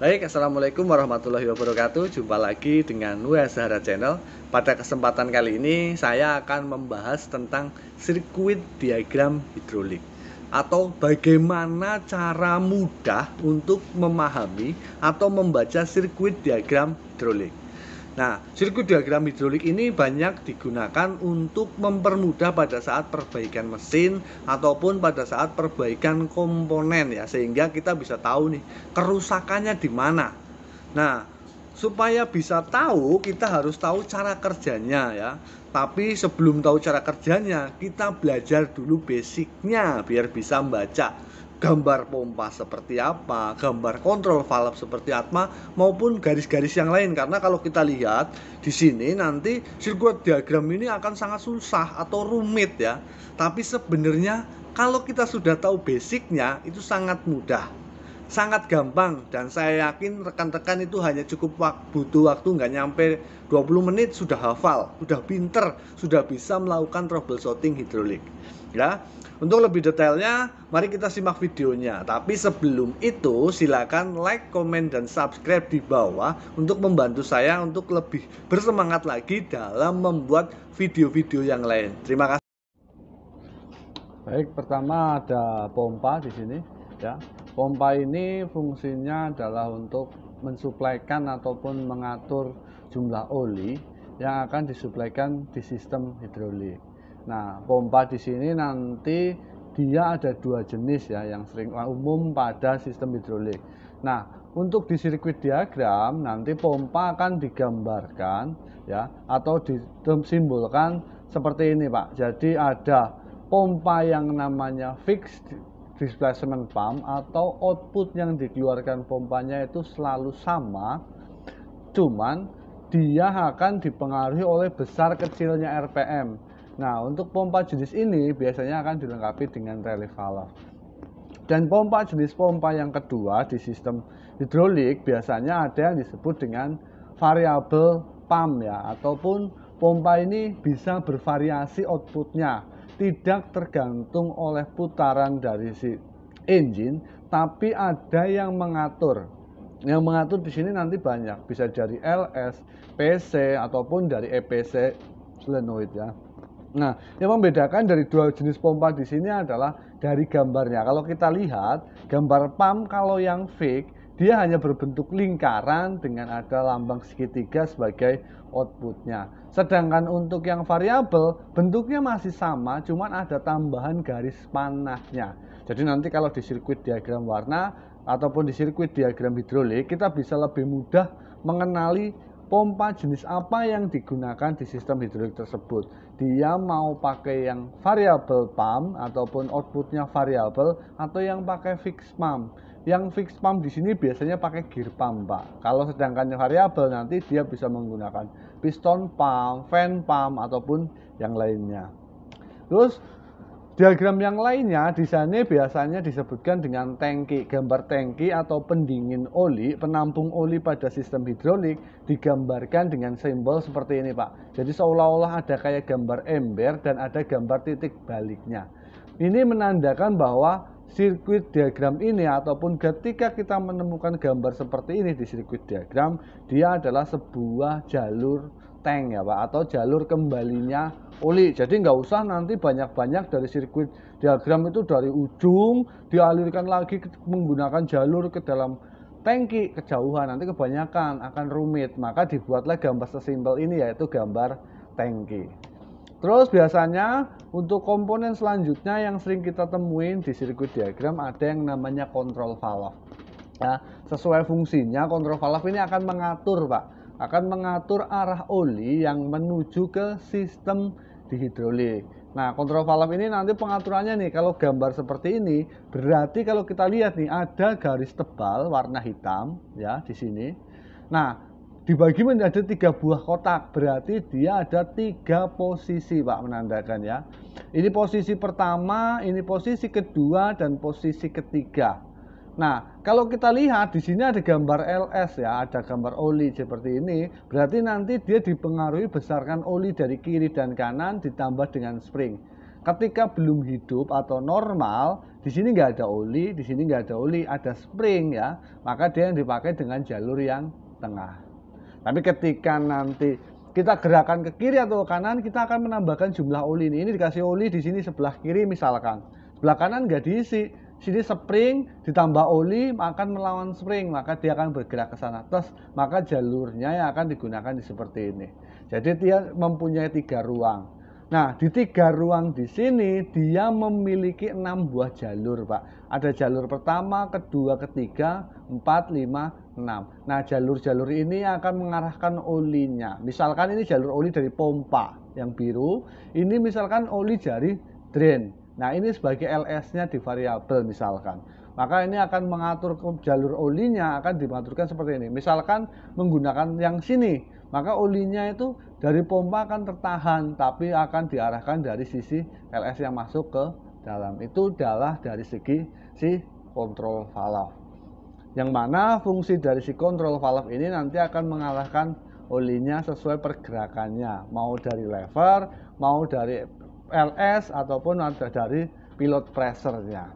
Baik, Assalamualaikum warahmatullahi wabarakatuh Jumpa lagi dengan Nuh Channel Pada kesempatan kali ini saya akan membahas tentang sirkuit diagram hidrolik Atau bagaimana cara mudah untuk memahami atau membaca sirkuit diagram hidrolik Nah, sirkuit diagram hidrolik ini banyak digunakan untuk mempermudah pada saat perbaikan mesin ataupun pada saat perbaikan komponen ya, sehingga kita bisa tahu nih kerusakannya di mana. Nah, supaya bisa tahu kita harus tahu cara kerjanya ya. Tapi sebelum tahu cara kerjanya, kita belajar dulu basicnya biar bisa membaca gambar pompa seperti apa, gambar kontrol valve seperti apa maupun garis-garis yang lain karena kalau kita lihat di sini nanti sirkuit diagram ini akan sangat susah atau rumit ya. Tapi sebenarnya kalau kita sudah tahu basicnya itu sangat mudah sangat gampang dan saya yakin rekan-rekan itu hanya cukup waktu, butuh waktu nggak nyampe 20 menit sudah hafal, sudah pinter, sudah bisa melakukan troubleshooting hidrolik. Ya, untuk lebih detailnya, mari kita simak videonya. Tapi sebelum itu, silakan like, komen, dan subscribe di bawah untuk membantu saya untuk lebih bersemangat lagi dalam membuat video-video yang lain. Terima kasih. Baik, pertama ada pompa di sini. Ya, pompa ini fungsinya adalah untuk mensuplaikan ataupun mengatur jumlah oli yang akan disuplaikan di sistem hidrolik. Nah, pompa di sini nanti dia ada dua jenis ya yang sering eh, umum pada sistem hidrolik. Nah, untuk di sirkuit diagram nanti pompa akan digambarkan ya atau disimbolkan seperti ini, Pak. Jadi ada pompa yang namanya fixed displacement pump atau output yang dikeluarkan pompanya itu selalu sama. Cuman dia akan dipengaruhi oleh besar kecilnya RPM Nah, untuk pompa jenis ini biasanya akan dilengkapi dengan relief valve. Dan pompa jenis pompa yang kedua di sistem hidrolik biasanya ada yang disebut dengan variable pump ya ataupun pompa ini bisa bervariasi outputnya tidak tergantung oleh putaran dari si engine tapi ada yang mengatur yang mengatur di sini nanti banyak bisa dari LS, PC ataupun dari EPC solenoid ya Nah, yang membedakan dari dua jenis pompa di sini adalah dari gambarnya. Kalau kita lihat, gambar pam kalau yang fake dia hanya berbentuk lingkaran dengan ada lambang segitiga sebagai outputnya. Sedangkan untuk yang variabel bentuknya masih sama, cuman ada tambahan garis panahnya. Jadi nanti kalau di sirkuit diagram warna ataupun di sirkuit diagram hidrolik, kita bisa lebih mudah mengenali pompa jenis apa yang digunakan di sistem hidrolik tersebut dia mau pakai yang variable pump ataupun outputnya variable atau yang pakai fixed pump yang fixed pump di sini biasanya pakai gear pump pak kalau sedangkan yang variable nanti dia bisa menggunakan piston pump, fan pump ataupun yang lainnya terus Diagram yang lainnya, di sana biasanya disebutkan dengan tangki, gambar tangki atau pendingin oli, penampung oli pada sistem hidrolik digambarkan dengan simbol seperti ini Pak. Jadi seolah-olah ada kayak gambar ember dan ada gambar titik baliknya. Ini menandakan bahwa sirkuit diagram ini ataupun ketika kita menemukan gambar seperti ini di sirkuit diagram, dia adalah sebuah jalur tank ya Pak atau jalur kembalinya oli jadi nggak usah nanti banyak-banyak dari sirkuit diagram itu dari ujung dialirkan lagi menggunakan jalur ke dalam tangki kejauhan nanti kebanyakan akan rumit maka dibuatlah gambar sesimpel ini yaitu gambar tangki terus biasanya untuk komponen selanjutnya yang sering kita temuin di sirkuit diagram ada yang namanya kontrol valve ya sesuai fungsinya kontrol valve ini akan mengatur Pak akan mengatur arah oli yang menuju ke sistem hidrolik. Nah, kontrol valve ini nanti pengaturannya nih, kalau gambar seperti ini, berarti kalau kita lihat nih, ada garis tebal warna hitam, ya, di sini. Nah, dibagi menjadi tiga buah kotak, berarti dia ada tiga posisi, Pak, menandakan ya. Ini posisi pertama, ini posisi kedua, dan posisi ketiga. Nah, kalau kita lihat di sini ada gambar LS ya, ada gambar oli seperti ini, berarti nanti dia dipengaruhi besarkan oli dari kiri dan kanan ditambah dengan spring. Ketika belum hidup atau normal, di sini nggak ada oli, di sini nggak ada oli, ada spring ya, maka dia yang dipakai dengan jalur yang tengah. Tapi ketika nanti kita gerakan ke kiri atau ke kanan, kita akan menambahkan jumlah oli ini. Ini dikasih oli di sini sebelah kiri misalkan, sebelah kanan nggak diisi, sini spring ditambah oli akan melawan spring maka dia akan bergerak ke sana terus maka jalurnya yang akan digunakan di seperti ini jadi dia mempunyai tiga ruang nah di tiga ruang di sini dia memiliki enam buah jalur pak ada jalur pertama kedua ketiga empat lima enam nah jalur-jalur ini akan mengarahkan olinya misalkan ini jalur oli dari pompa yang biru ini misalkan oli dari drain Nah ini sebagai LS-nya di variabel misalkan. Maka ini akan mengatur jalur olinya akan dimaturkan seperti ini. Misalkan menggunakan yang sini, maka olinya itu dari pompa akan tertahan tapi akan diarahkan dari sisi LS yang masuk ke dalam. Itu adalah dari segi si kontrol valve. Yang mana fungsi dari si kontrol valve ini nanti akan mengalahkan olinya sesuai pergerakannya, mau dari lever, mau dari LS ataupun ada dari pilot pressernya.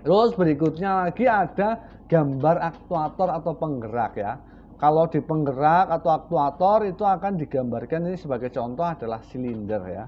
Terus berikutnya lagi ada gambar aktuator atau penggerak ya. Kalau di penggerak atau aktuator itu akan digambarkan ini sebagai contoh adalah silinder ya.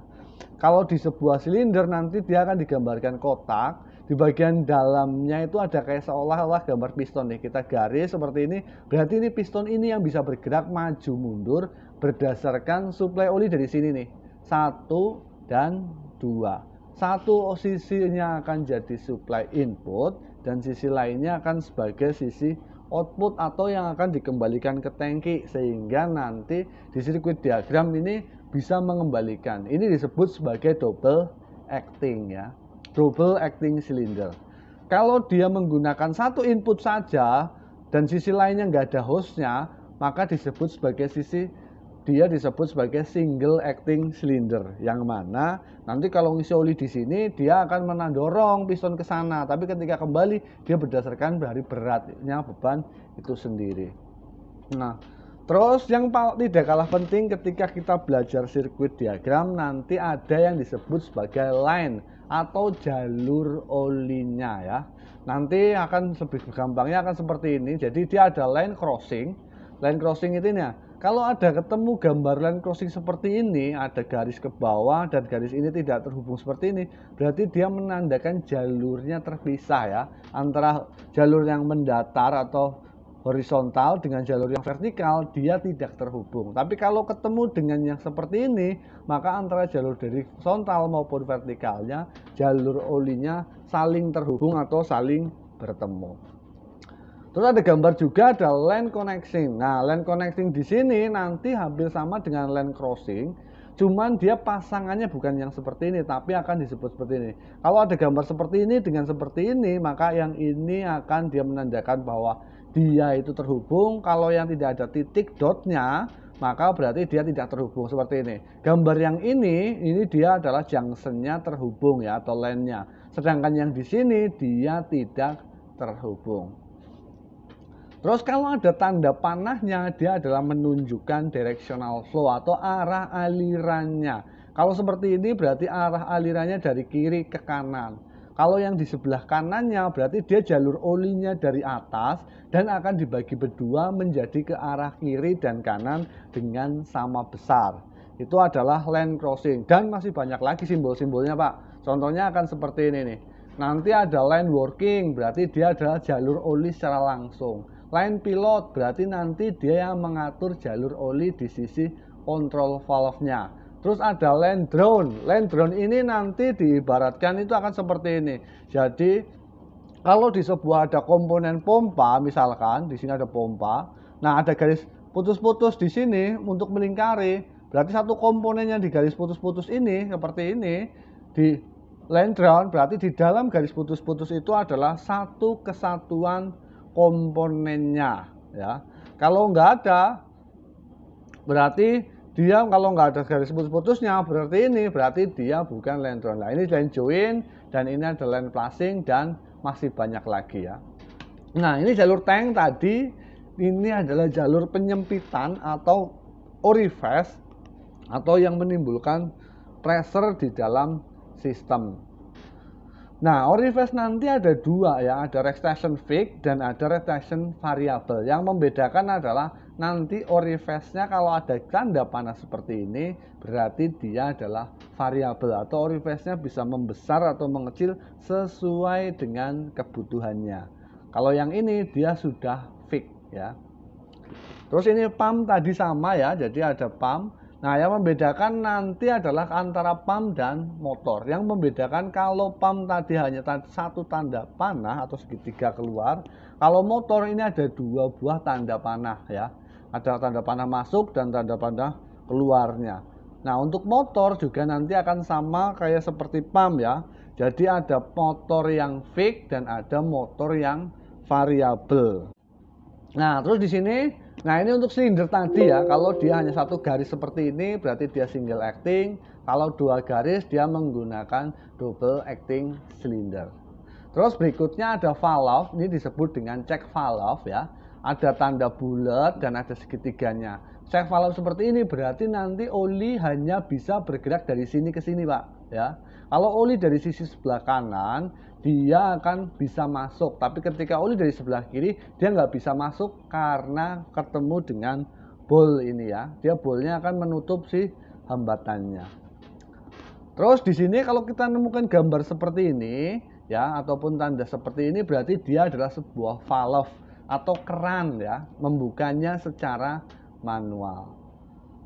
Kalau di sebuah silinder nanti dia akan digambarkan kotak. Di bagian dalamnya itu ada kayak seolah-olah gambar piston nih. Kita garis seperti ini. Berarti ini piston ini yang bisa bergerak maju mundur berdasarkan suplai oli dari sini nih. Satu, dan dua, Satu sisinya akan jadi supply input dan sisi lainnya akan sebagai sisi output atau yang akan dikembalikan ke tangki sehingga nanti di sirkuit diagram ini bisa mengembalikan. Ini disebut sebagai double acting ya. Double acting cylinder. Kalau dia menggunakan satu input saja dan sisi lainnya nggak ada hostnya, maka disebut sebagai sisi dia disebut sebagai single acting cylinder yang mana nanti kalau ngisi oli di sini dia akan menandorong piston ke sana tapi ketika kembali dia berdasarkan dari beratnya beban itu sendiri nah terus yang tidak kalah penting ketika kita belajar sirkuit diagram nanti ada yang disebut sebagai line atau jalur olinya ya nanti akan lebih gampangnya akan seperti ini jadi dia ada line crossing line crossing itu ini. ya kalau ada ketemu gambar line crossing seperti ini, ada garis ke bawah dan garis ini tidak terhubung seperti ini, berarti dia menandakan jalurnya terpisah ya, antara jalur yang mendatar atau horizontal dengan jalur yang vertikal dia tidak terhubung. Tapi kalau ketemu dengan yang seperti ini, maka antara jalur dari horizontal maupun vertikalnya, jalur olinya saling terhubung atau saling bertemu. Terus ada gambar juga ada land connecting. Nah, land connecting di sini nanti hampir sama dengan land crossing, cuman dia pasangannya bukan yang seperti ini, tapi akan disebut seperti ini. Kalau ada gambar seperti ini dengan seperti ini, maka yang ini akan dia menandakan bahwa dia itu terhubung. Kalau yang tidak ada titik dotnya, maka berarti dia tidak terhubung seperti ini. Gambar yang ini, ini dia adalah junctionnya terhubung ya atau landnya. Sedangkan yang di sini dia tidak terhubung. Terus kalau ada tanda panahnya, dia adalah menunjukkan directional flow atau arah alirannya. Kalau seperti ini berarti arah alirannya dari kiri ke kanan. Kalau yang di sebelah kanannya berarti dia jalur olinya dari atas dan akan dibagi berdua menjadi ke arah kiri dan kanan dengan sama besar. Itu adalah land crossing dan masih banyak lagi simbol-simbolnya Pak. Contohnya akan seperti ini nih. Nanti ada land working berarti dia adalah jalur oli secara langsung lain pilot berarti nanti dia yang mengatur jalur oli di sisi kontrol valve-nya. Terus ada land drone. Land drone ini nanti diibaratkan itu akan seperti ini. Jadi kalau di sebuah ada komponen pompa misalkan di sini ada pompa. Nah, ada garis putus-putus di sini untuk melingkari. Berarti satu komponen yang di garis putus-putus ini seperti ini di land drone berarti di dalam garis putus-putus itu adalah satu kesatuan komponennya ya. Kalau nggak ada berarti dia kalau nggak ada garis putus-putusnya berarti ini berarti dia bukan land join. Nah, ini land join dan ini adalah land placing dan masih banyak lagi ya. Nah, ini jalur tank tadi ini adalah jalur penyempitan atau orifice atau yang menimbulkan pressure di dalam sistem. Nah, Orifest nanti ada dua ya, ada retraction fixed dan ada retraction variable. Yang membedakan adalah nanti Orifestnya kalau ada tanda panas seperti ini, berarti dia adalah variable atau Orifestnya bisa membesar atau mengecil sesuai dengan kebutuhannya. Kalau yang ini dia sudah fix ya. Terus ini pump tadi sama ya, jadi ada pump Nah, yang membedakan nanti adalah antara pam dan motor. Yang membedakan kalau pam tadi hanya satu tanda panah atau segitiga keluar, kalau motor ini ada dua buah tanda panah ya. Ada tanda panah masuk dan tanda panah keluarnya. Nah, untuk motor juga nanti akan sama kayak seperti pam ya. Jadi ada motor yang fake dan ada motor yang variabel. Nah, terus di sini Nah ini untuk silinder tadi ya, kalau dia hanya satu garis seperti ini berarti dia single acting, kalau dua garis dia menggunakan double acting silinder. Terus berikutnya ada valve, ini disebut dengan check valve ya, ada tanda bulat dan ada segitiganya. Check valve seperti ini berarti nanti oli hanya bisa bergerak dari sini ke sini pak ya. Kalau oli dari sisi sebelah kanan, dia akan bisa masuk tapi ketika Oli dari sebelah kiri dia nggak bisa masuk karena ketemu dengan bol ini ya dia bolnya akan menutup si hambatannya terus di sini kalau kita nemukan gambar seperti ini ya ataupun tanda seperti ini berarti dia adalah sebuah valve atau keran ya membukanya secara manual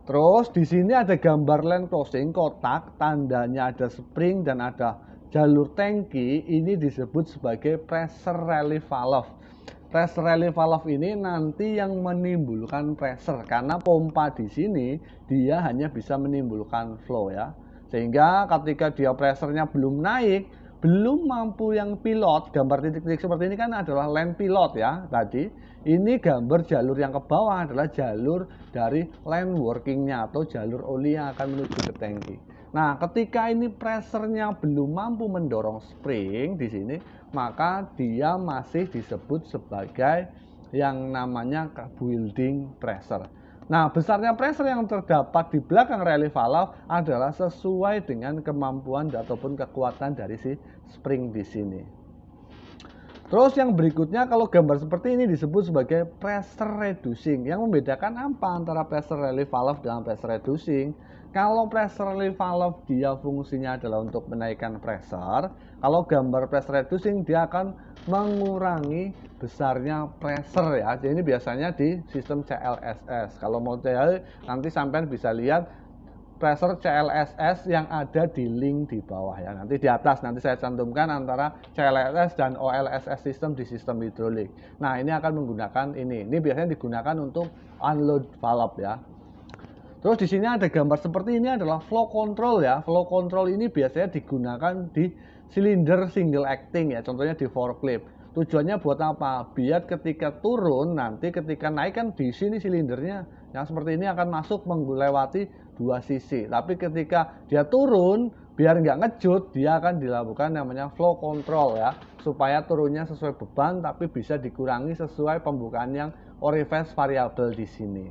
terus di sini ada gambar land closing kotak tandanya ada spring dan ada jalur tangki ini disebut sebagai pressure relief valve. Pressure relief valve ini nanti yang menimbulkan pressure karena pompa di sini dia hanya bisa menimbulkan flow ya. Sehingga ketika dia pressernya belum naik, belum mampu yang pilot, gambar titik-titik seperti ini kan adalah line pilot ya tadi. Ini gambar jalur yang ke bawah adalah jalur dari line workingnya atau jalur oli yang akan menuju ke tangki. Nah, ketika ini pressernya belum mampu mendorong spring di sini, maka dia masih disebut sebagai yang namanya building pressure. Nah, besarnya pressure yang terdapat di belakang relief valve adalah sesuai dengan kemampuan ataupun kekuatan dari si spring di sini. Terus yang berikutnya kalau gambar seperti ini disebut sebagai pressure reducing. Yang membedakan apa antara pressure relief valve dengan pressure reducing? Kalau pressure relief valve dia fungsinya adalah untuk menaikkan pressure, kalau gambar pressure reducing dia akan mengurangi besarnya pressure ya. Jadi ini biasanya di sistem CLSS. Kalau mau cari nanti sampai bisa lihat pressure CLSS yang ada di link di bawah ya. Nanti di atas nanti saya cantumkan antara CLSS dan OLSS sistem di sistem hidrolik. Nah, ini akan menggunakan ini. Ini biasanya digunakan untuk unload valve ya Terus di sini ada gambar seperti ini adalah flow control ya. Flow control ini biasanya digunakan di silinder single acting ya, contohnya di forklift. Tujuannya buat apa? Biar ketika turun nanti ketika naik kan di sini silindernya yang seperti ini akan masuk melewati dua sisi. Tapi ketika dia turun biar nggak ngejut dia akan dilakukan namanya flow control ya supaya turunnya sesuai beban tapi bisa dikurangi sesuai pembukaan yang orifice variable di sini.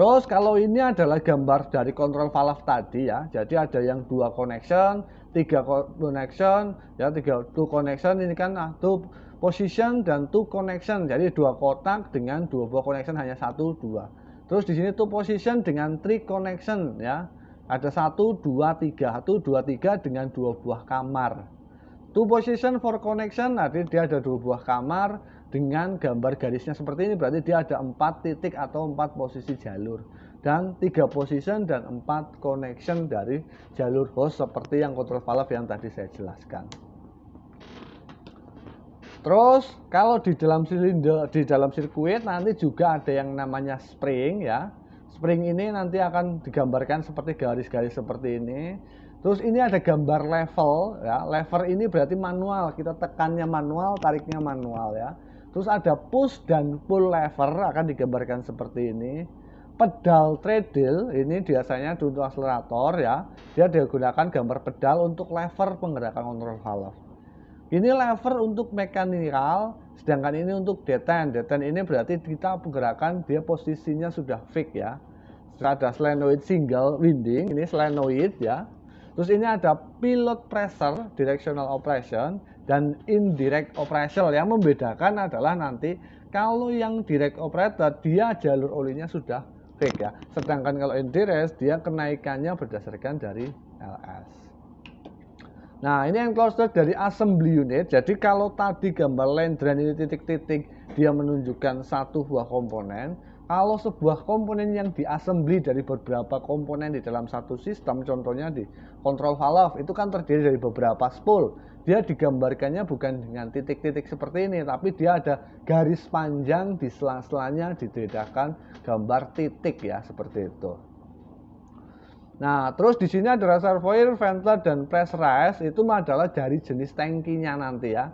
Terus kalau ini adalah gambar dari kontrol valve tadi ya. Jadi ada yang dua connection, tiga connection, ya tiga two connection ini kan nah, two position dan two connection. Jadi dua kotak dengan dua buah connection hanya satu dua. Terus di sini two position dengan three connection ya. Ada satu dua tiga satu dua tiga dengan dua buah kamar. Two position for connection, nanti dia ada dua buah kamar dengan gambar garisnya seperti ini berarti dia ada empat titik atau empat posisi jalur dan tiga position dan empat connection dari jalur host seperti yang control valve yang tadi saya jelaskan. Terus kalau di dalam silinder di dalam sirkuit nanti juga ada yang namanya spring ya. Spring ini nanti akan digambarkan seperti garis-garis seperti ini. Terus ini ada gambar level ya. Lever ini berarti manual, kita tekannya manual, tariknya manual ya. Terus ada push dan pull lever akan digambarkan seperti ini. Pedal treadle ini biasanya untuk akselerator ya. Dia digunakan gambar pedal untuk lever penggerakan kontrol valve. Ini lever untuk mekanikal, sedangkan ini untuk deten. Deten ini berarti kita penggerakan dia posisinya sudah fix ya. Setelah ada solenoid single winding, ini solenoid ya. Terus ini ada pilot pressure, directional operation dan indirect operational yang membedakan adalah nanti kalau yang direct operator dia jalur olinya sudah fake ya sedangkan kalau indirect dia kenaikannya berdasarkan dari LS nah ini yang closer dari assembly unit jadi kalau tadi gambar line drain ini titik-titik dia menunjukkan satu buah komponen kalau sebuah komponen yang diassembly dari beberapa komponen di dalam satu sistem, contohnya di control valve, itu kan terdiri dari beberapa spool dia digambarkannya bukan dengan titik-titik seperti ini, tapi dia ada garis panjang di sela-selanya dibedakan gambar titik ya seperti itu. Nah, terus di sini ada reservoir, ventilator, dan pressurized itu adalah dari jenis tangkinya nanti ya.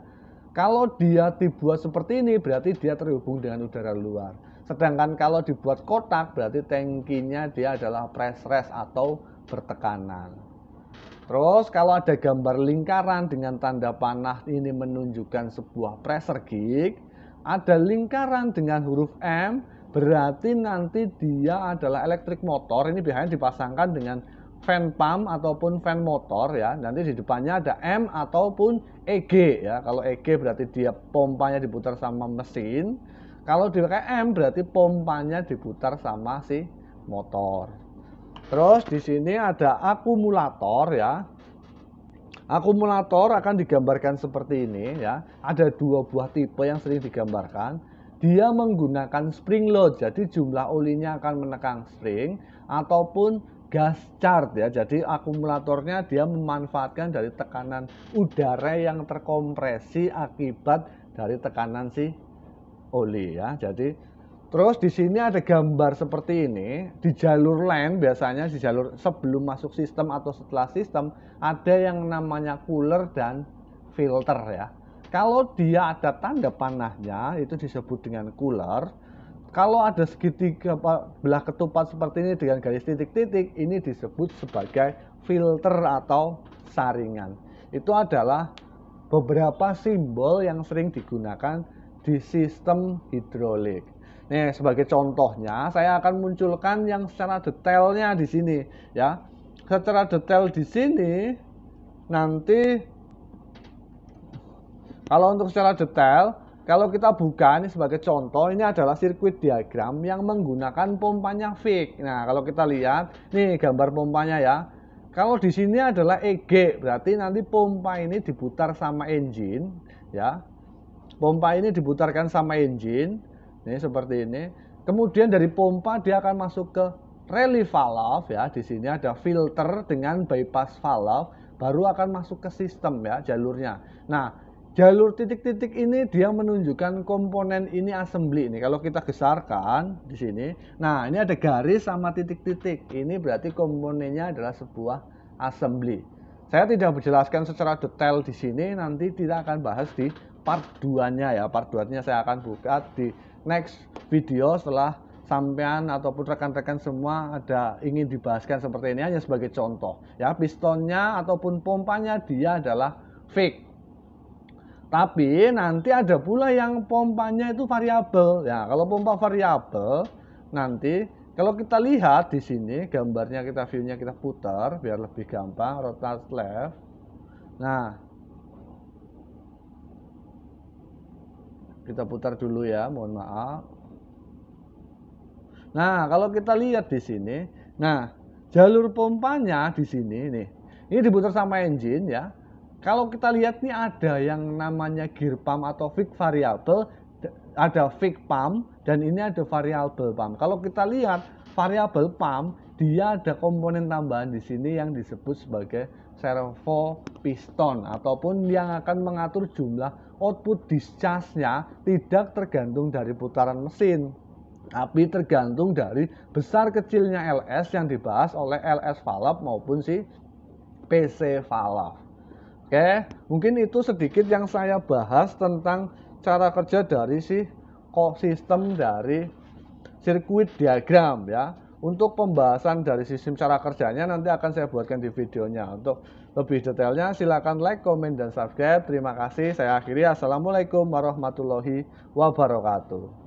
Kalau dia dibuat seperti ini berarti dia terhubung dengan udara luar. Sedangkan kalau dibuat kotak berarti tangkinya dia adalah pressurized atau bertekanan. Terus kalau ada gambar lingkaran dengan tanda panah ini menunjukkan sebuah pressure gig, ada lingkaran dengan huruf M berarti nanti dia adalah elektrik motor. Ini biasanya dipasangkan dengan fan pump ataupun fan motor ya. Nanti di depannya ada M ataupun EG ya. Kalau EG berarti dia pompanya diputar sama mesin. Kalau dipakai M berarti pompanya diputar sama si motor. Terus di sini ada akumulator ya. Akumulator akan digambarkan seperti ini ya. Ada dua buah tipe yang sering digambarkan. Dia menggunakan spring load, jadi jumlah olinya akan menekan spring ataupun gas chart ya. Jadi akumulatornya dia memanfaatkan dari tekanan udara yang terkompresi akibat dari tekanan si oli ya. Jadi Terus di sini ada gambar seperti ini di jalur lain biasanya di jalur sebelum masuk sistem atau setelah sistem ada yang namanya cooler dan filter ya. Kalau dia ada tanda panahnya itu disebut dengan cooler. Kalau ada segitiga belah ketupat seperti ini dengan garis titik-titik ini disebut sebagai filter atau saringan. Itu adalah beberapa simbol yang sering digunakan di sistem hidrolik Nih, sebagai contohnya, saya akan munculkan yang secara detailnya di sini, ya. Secara detail di sini nanti kalau untuk secara detail, kalau kita buka ini sebagai contoh, ini adalah sirkuit diagram yang menggunakan pompanya fix. Nah, kalau kita lihat, nih gambar pompanya ya. Kalau di sini adalah EG, berarti nanti pompa ini diputar sama engine, ya. Pompa ini diputarkan sama engine ini seperti ini. Kemudian dari pompa dia akan masuk ke relief valve ya. Di sini ada filter dengan bypass valve baru akan masuk ke sistem ya jalurnya. Nah, jalur titik-titik ini dia menunjukkan komponen ini assembly ini. Kalau kita gesarkan di sini, nah ini ada garis sama titik-titik. Ini berarti komponennya adalah sebuah assembly. Saya tidak menjelaskan secara detail di sini, nanti tidak akan bahas di part 2-nya ya. Part 2-nya saya akan buka di next video setelah sampean ataupun rekan-rekan semua ada ingin dibahaskan seperti ini hanya sebagai contoh ya pistonnya ataupun pompanya dia adalah fake tapi nanti ada pula yang pompanya itu variabel ya kalau pompa variabel nanti kalau kita lihat di sini gambarnya kita viewnya kita putar biar lebih gampang rotate left nah kita putar dulu ya mohon maaf nah kalau kita lihat di sini nah jalur pompanya di sini nih ini diputar sama engine ya kalau kita lihat nih ada yang namanya gear pump atau fixed variable ada fixed pump dan ini ada variable pump kalau kita lihat variable pump dia ada komponen tambahan di sini yang disebut sebagai servo piston ataupun yang akan mengatur jumlah output discharge-nya tidak tergantung dari putaran mesin, tapi tergantung dari besar kecilnya LS yang dibahas oleh LS valve maupun si PC valve. Oke, mungkin itu sedikit yang saya bahas tentang cara kerja dari si sistem dari sirkuit diagram ya. Untuk pembahasan dari sistem cara kerjanya nanti akan saya buatkan di videonya untuk lebih detailnya silakan like, komen, dan subscribe. Terima kasih. Saya akhiri. Assalamualaikum warahmatullahi wabarakatuh.